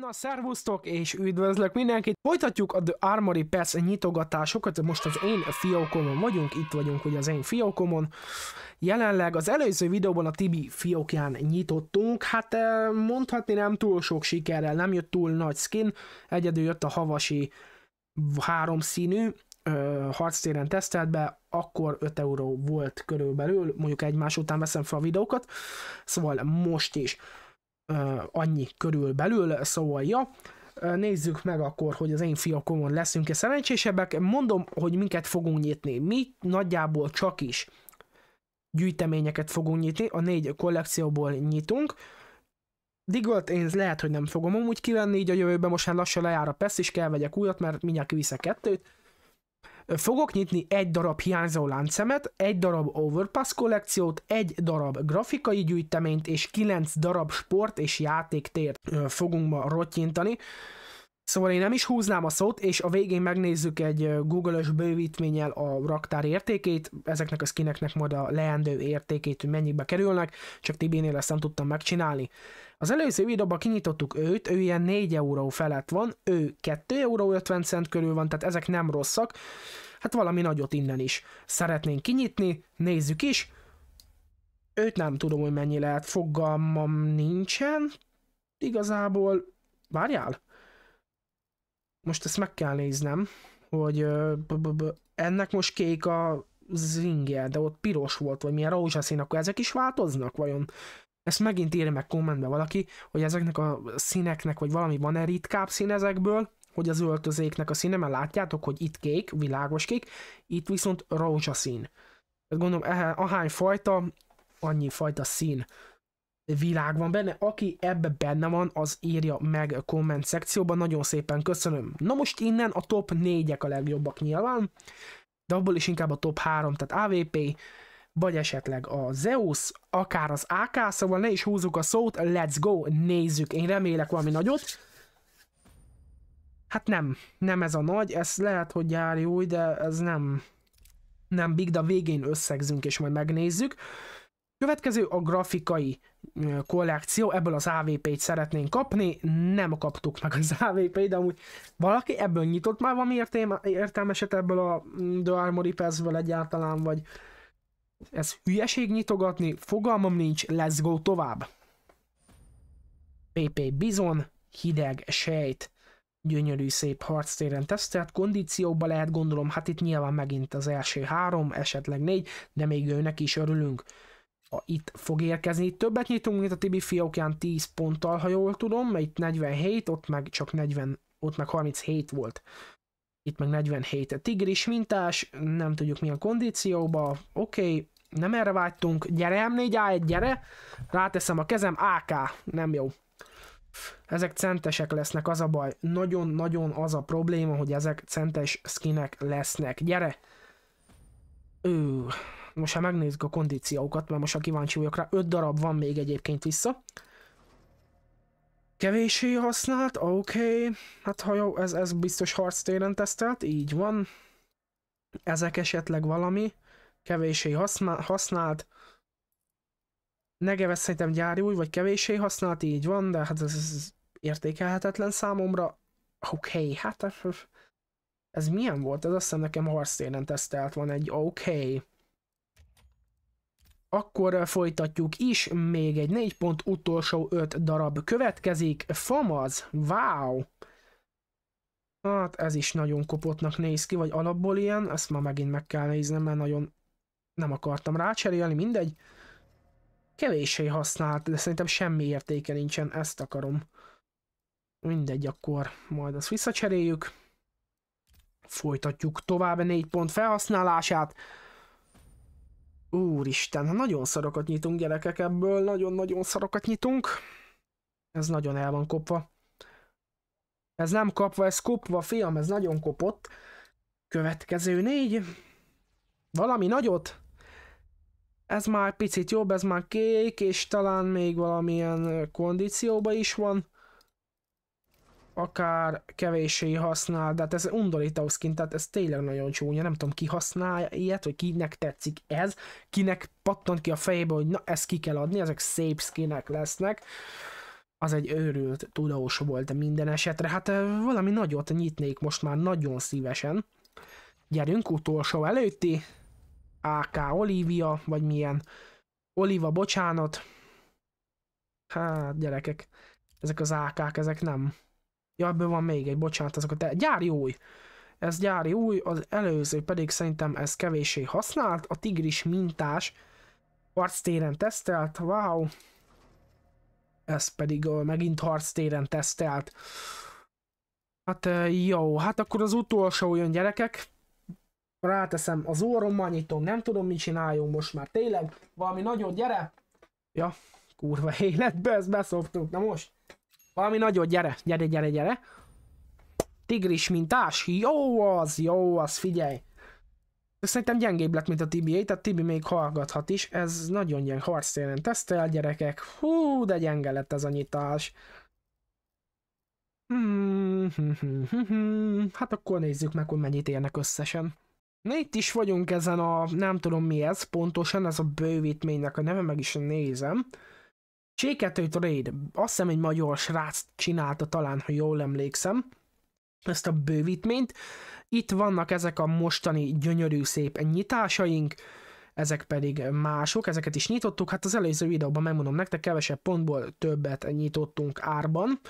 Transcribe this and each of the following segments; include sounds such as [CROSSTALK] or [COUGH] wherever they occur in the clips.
Na, szervusztok és üdvözlök mindenkit! Folytatjuk a The Armory Pass nyitogatásokat, most az én fiókomon vagyunk, itt vagyunk ugye az én fiókomon. Jelenleg az előző videóban a Tibi fiókján nyitottunk, hát eh, mondhatni nem túl sok sikerrel, nem jött túl nagy skin, egyedül jött a havasi háromszínű, harctéren tesztelt be, akkor 5 euró volt körülbelül, mondjuk egymás után veszem fel a videókat, szóval most is annyi körül belül, szóval ja, nézzük meg akkor, hogy az én fiakomon leszünk-e szerencsésebbek. Mondom, hogy minket fogunk nyitni. Mi nagyjából csak is gyűjteményeket fogunk nyitni, a négy kollekcióból nyitunk. Digolt én lehet, hogy nem fogom amúgy kivenni így a jövőben, most már lassan lejár a PESZ, és kell vegyek újat, mert mindjárt kiviszek kettőt Fogok nyitni egy darab hiányzó láncszemet, egy darab Overpass kollekciót, egy darab grafikai gyűjteményt és kilenc darab sport és játéktért fogunk ma rottyintani. Szóval én nem is húznám a szót, és a végén megnézzük egy Google-ös bővítménnyel a raktár értékét, ezeknek a skineknek majd a leendő értékét, hogy mennyibe kerülnek, csak Tibinél ezt nem tudtam megcsinálni. Az előző videóban kinyitottuk őt, ő ilyen 4 euró felett van, ő 2 euró 50 cent körül van, tehát ezek nem rosszak. Hát valami nagyot innen is szeretnénk kinyitni, nézzük is. Őt nem tudom, hogy mennyi lehet, fogalmam nincsen. Igazából, várjál, most ezt meg kell néznem, hogy ennek most kék a zingje, de ott piros volt, vagy milyen rózsaszín, akkor ezek is változnak vajon? Ezt megint írja meg kommentbe valaki, hogy ezeknek a színeknek, vagy valami van-e ritkább szín ezekből, hogy az öltözéknek a színe, mert látjátok, hogy itt kék, világos kék, itt viszont rózsaszín. Tehát gondolom, ahány fajta, annyi fajta szín világ van benne. Aki ebbe benne van, az írja meg a komment szekcióban. Nagyon szépen köszönöm. Na most innen a top 4-ek a legjobbak nyilván, de abból is inkább a top 3, tehát AVP, vagy esetleg a Zeus, akár az AK, szóval ne is húzzuk a szót, let's go, nézzük. Én remélek valami nagyot. Hát nem, nem ez a nagy, ez lehet, hogy jár új, de ez nem, nem big, de a végén összegzünk és majd megnézzük. Következő a grafikai kollekció, ebből az AVP-t szeretnénk kapni, nem kaptuk meg az AVP-t, de amúgy valaki ebből nyitott már valami értelmeset ebből a mm, The Armory Pass-ből egyáltalán, vagy ez hülyeség nyitogatni, fogalmam nincs, let's go tovább. PP Bizon, hideg sejt, gyönyörű szép harctéren tesztelt kondícióba lehet gondolom, hát itt nyilván megint az első három, esetleg négy, de még őnek is örülünk a, itt fog érkezni. többet nyitunk, mint a Tibi fiókján 10 ponttal, ha jól tudom, mert itt 47, ott meg csak 40, ott meg 37 volt. Itt meg 47. Tigris mintás, nem tudjuk milyen kondícióba, oké, okay, nem erre vágytunk, gyere M4A1, gyere, ráteszem a kezem, AK, nem jó. Ezek centesek lesznek, az a baj. Nagyon-nagyon az a probléma, hogy ezek centes skinek lesznek. Gyere! most ha megnézzük a kondíciókat, mert most a kíváncsi vagyok rá, 5 darab van még egyébként vissza. Kevéssé használt, oké, okay. hát ha jó, ez, ez biztos téren tesztelt, így van. Ezek esetleg valami, kevéssé használt. Negeves szerintem gyári új, vagy kevéssé használt, így van, de hát ez, ez értékelhetetlen számomra. Oké, okay, hát ez milyen volt? Ez azt hiszem nekem téren tesztelt van egy oké. Okay. Akkor folytatjuk is, még egy négy pont, utolsó öt darab következik. Famaz, wow! Hát ez is nagyon kopottnak néz ki, vagy alapból ilyen, ezt már megint meg kell néznem, mert nagyon nem akartam rácserélni, mindegy. Kevéssé használt, de szerintem semmi értéke nincsen, ezt akarom. Mindegy, akkor majd azt visszacseréljük. Folytatjuk tovább négy pont felhasználását. Úristen, nagyon szarokat nyitunk gyerekek ebből, nagyon-nagyon szarokat nyitunk. Ez nagyon el van kopva. Ez nem kapva, ez kopva, fiam, ez nagyon kopott. Következő négy. Valami nagyot? Ez már picit jobb, ez már kék, és talán még valamilyen kondícióban is van akár kevéssé használ, de hát ez undorító skin, tehát ez tényleg nagyon csúnya, nem tudom ki használja ilyet, vagy kinek tetszik ez, kinek pattant ki a fejébe, hogy na ezt ki kell adni, ezek szép skinek lesznek. Az egy őrült tudós volt minden esetre, hát valami nagyot nyitnék most már nagyon szívesen. Gyerünk, utolsó előtti, AK Olivia, vagy milyen, Oliva, bocsánat. Hát gyerekek, ezek az AK-k, ezek nem Ja, ebből van még egy, bocsánat, ezek a te... gyári új. Ez gyári új, az előző pedig szerintem ez kevéssé használt, a tigris mintás harctéren tesztelt, wow. Ez pedig uh, megint harctéren tesztelt. Hát uh, jó, hát akkor az utolsó jön gyerekek. Ráteszem az orrommal, nyitom, nem tudom mit csináljunk most már, tényleg? Valami nagyon gyere! Ja, kurva [LAUGHS] életbe, ezt beszoptuk, na most. Valami nagyot, gyere, gyere, gyere, gyere. Tigris mintás, jó az, jó az, figyelj. Ez szerintem gyengébb lett, mint a Tibi, tehát Tibi még hallgathat is. Ez nagyon gyenge harctéren tesztel, gyerekek. Hú, de gyenge lett ez a nyitás. Hmm, hát akkor nézzük meg, hogy mennyit érnek összesen. Na itt is vagyunk ezen a, nem tudom mi ez pontosan, ez a bővítménynek a neve, meg is nézem. C2 Trade, azt hiszem egy magyar srác csinálta talán, ha jól emlékszem, ezt a bővítményt. Itt vannak ezek a mostani gyönyörű szép nyitásaink, ezek pedig mások, ezeket is nyitottuk, hát az előző videóban megmondom nektek, kevesebb pontból többet nyitottunk árban,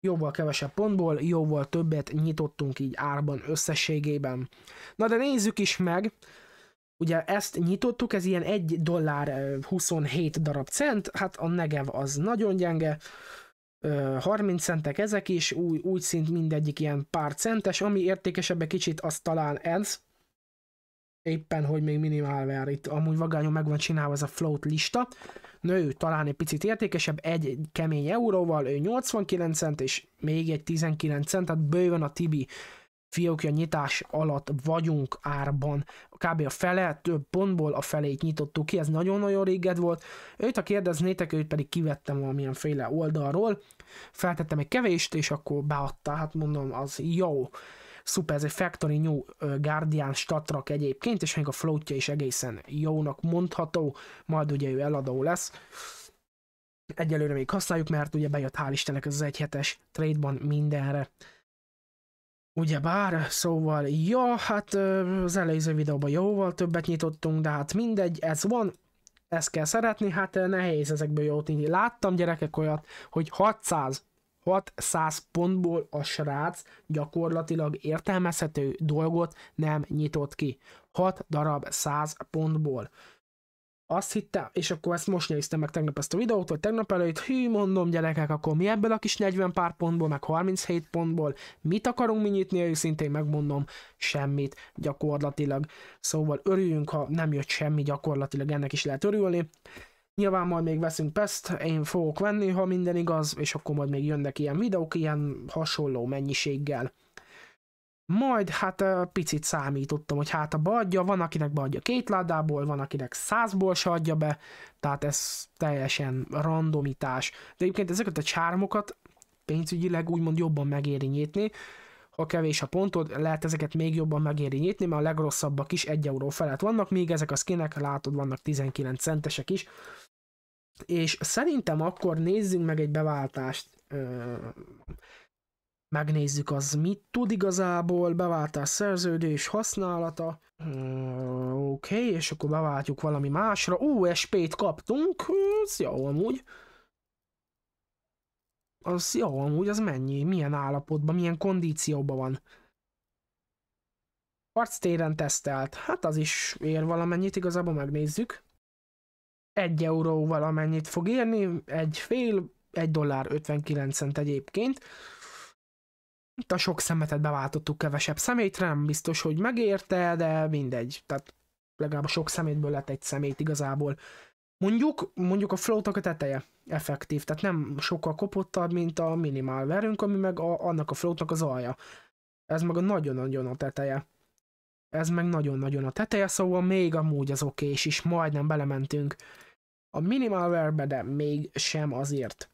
jóval kevesebb pontból, jóval többet nyitottunk így árban összességében. Na de nézzük is meg, Ugye ezt nyitottuk, ez ilyen 1 dollár 27 darab cent, hát a Negev az nagyon gyenge, 30 centek ezek is, új, úgy szint mindegyik ilyen pár centes, ami értékesebb kicsit az talán ez, éppen, hogy még minimálver, itt amúgy vagányon meg van csinálva ez a float lista, nő talán egy picit értékesebb, egy kemény euróval, ő 89 cent, és még egy 19 cent, tehát bőven a Tibi fiókja nyitás alatt vagyunk árban. Kb. a fele, több pontból a felét nyitottuk ki, ez nagyon-nagyon réged volt. Őt, ha kérdeznétek, őt pedig kivettem valamilyen féle oldalról, feltettem egy kevést, és akkor beadta, hát mondom, az jó. Szuper, ez egy Factory New Guardian statrak egyébként, és még a floatja is egészen jónak mondható, majd ugye ő eladó lesz. Egyelőre még használjuk, mert ugye bejött hál' Istennek az egyhetes trade-ban mindenre. Ugye, bár, szóval, ja, hát az előző videóban jóval többet nyitottunk, de hát mindegy, ez van, ezt kell szeretni, hát nehéz ezekből jót nyitni. Láttam gyerekek olyat, hogy 600 600 pontból a srác gyakorlatilag értelmezhető dolgot nem nyitott ki. 6 darab 100 pontból azt hitte, és akkor ezt most néztem meg tegnap ezt a videót, vagy tegnap előtt, hű, mondom gyerekek, akkor mi ebből a kis 40 pár pontból, meg 37 pontból, mit akarunk mi nyitni, őszintén megmondom, semmit gyakorlatilag. Szóval örüljünk, ha nem jött semmi gyakorlatilag, ennek is lehet örülni. Nyilván majd még veszünk peszt, én fogok venni, ha minden igaz, és akkor majd még jönnek ilyen videók, ilyen hasonló mennyiséggel. Majd hát picit számítottam, hogy hát a beadja, van akinek beadja két ládából, van akinek százból se adja be, tehát ez teljesen randomitás. De egyébként ezeket a csármokat pénzügyileg úgymond jobban megéri nyitni, ha kevés a pontod, lehet ezeket még jobban megéri nyitni, mert a legrosszabbak is 1 euró felett vannak, még ezek a skinek, látod, vannak 19 centesek is. És szerintem akkor nézzünk meg egy beváltást megnézzük az mit tud igazából, beváltás szerződés használata, mm, oké, okay, és akkor beváltjuk valami másra, sp t kaptunk, az jó amúgy. Az jó amúgy, az mennyi, milyen állapotban, milyen kondícióban van. Harctéren tesztelt, hát az is ér valamennyit, igazából megnézzük. Egy euró valamennyit fog érni, egy fél, egy dollár 59 cent egyébként itt a sok szemetet beváltottuk kevesebb szemétre, nem biztos, hogy megérte, de mindegy. Tehát legalább a sok szemétből lett egy szemét igazából. Mondjuk, mondjuk a flótnak a teteje effektív, tehát nem sokkal kopottabb, mint a minimál verünk, ami meg a, annak a floatnak az alja. Ez meg a nagyon-nagyon a teteje. Ez meg nagyon-nagyon a teteje, szóval még amúgy az és is, majdnem belementünk a minimal verbe, de még sem azért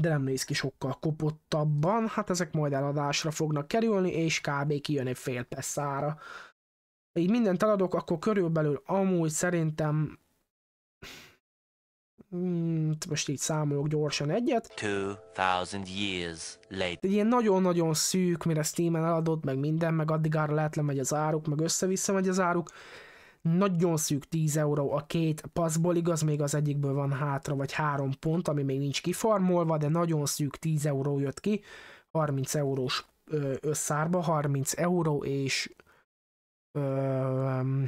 de nem néz ki sokkal kopottabban, hát ezek majd eladásra fognak kerülni, és kb. kijön egy fél Ha Így mindent eladok, akkor körülbelül amúgy szerintem hmm, most így számolok gyorsan egyet. years later. Egy ilyen nagyon-nagyon szűk, mire Steam-en eladod, meg minden, meg addig arra lehet lemegy az áruk, meg össze-vissza megy az áruk nagyon szűk 10 euró a két paszból, igaz, még az egyikből van hátra, vagy három pont, ami még nincs kifarmolva, de nagyon szűk 10 euró jött ki, 30 eurós összárba, 30 euró és ö,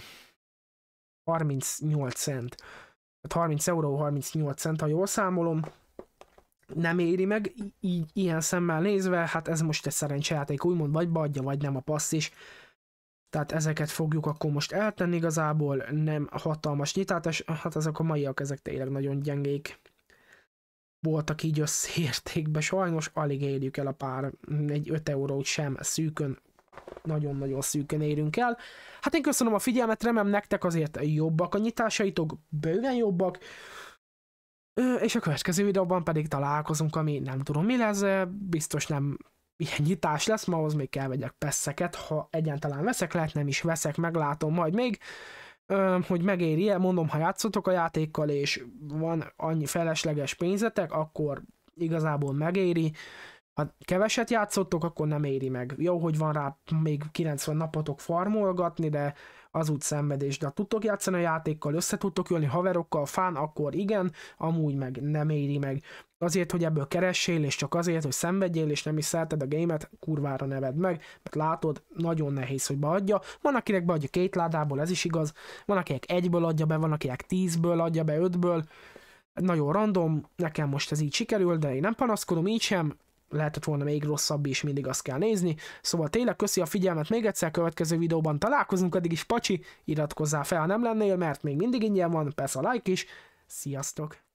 38 cent. Tehát 30 euró, 38 cent, ha jól számolom, nem éri meg, így ilyen szemmel nézve, hát ez most egy szerencsejáték, úgymond vagy beadja, vagy nem a passz is, tehát ezeket fogjuk akkor most eltenni igazából, nem hatalmas nyitátás, hát ezek a maiak, ezek tényleg nagyon gyengék voltak így összértékben, sajnos alig érjük el a pár, egy 5 eurót sem szűkön, nagyon-nagyon szűkön érünk el. Hát én köszönöm a figyelmet, remélem nektek azért jobbak a nyitásaitok, bőven jobbak, és a következő videóban pedig találkozunk, ami nem tudom mi lesz, biztos nem ilyen nyitás lesz, ma ahhoz még kell vegyek pesszeket, ha egyáltalán veszek, lehet nem is veszek, meglátom majd még, hogy megéri-e, mondom, ha játszotok a játékkal, és van annyi felesleges pénzetek, akkor igazából megéri, ha keveset játszottok, akkor nem éri meg. Jó, hogy van rá még 90 napotok farmolgatni, de az úgy szenvedés. De ha tudtok játszani a játékkal, össze tudtok jönni haverokkal, fán, akkor igen, amúgy meg nem éri meg. Azért, hogy ebből keressél, és csak azért, hogy szenvedjél, és nem is szerted a gémet, kurvára neved meg, mert látod, nagyon nehéz, hogy beadja. Van, akinek beadja két ládából, ez is igaz. Van, akinek egyből adja be, van, akinek tízből adja be, ötből. Nagyon random, nekem most ez így sikerül, de én nem panaszkodom, így sem, lehetett volna még rosszabb is, mindig azt kell nézni. Szóval tényleg köszi a figyelmet még egyszer, következő videóban találkozunk, addig is pacsi, iratkozzál fel, ha nem lennél, mert még mindig ingyen van, persze a like is. Sziasztok!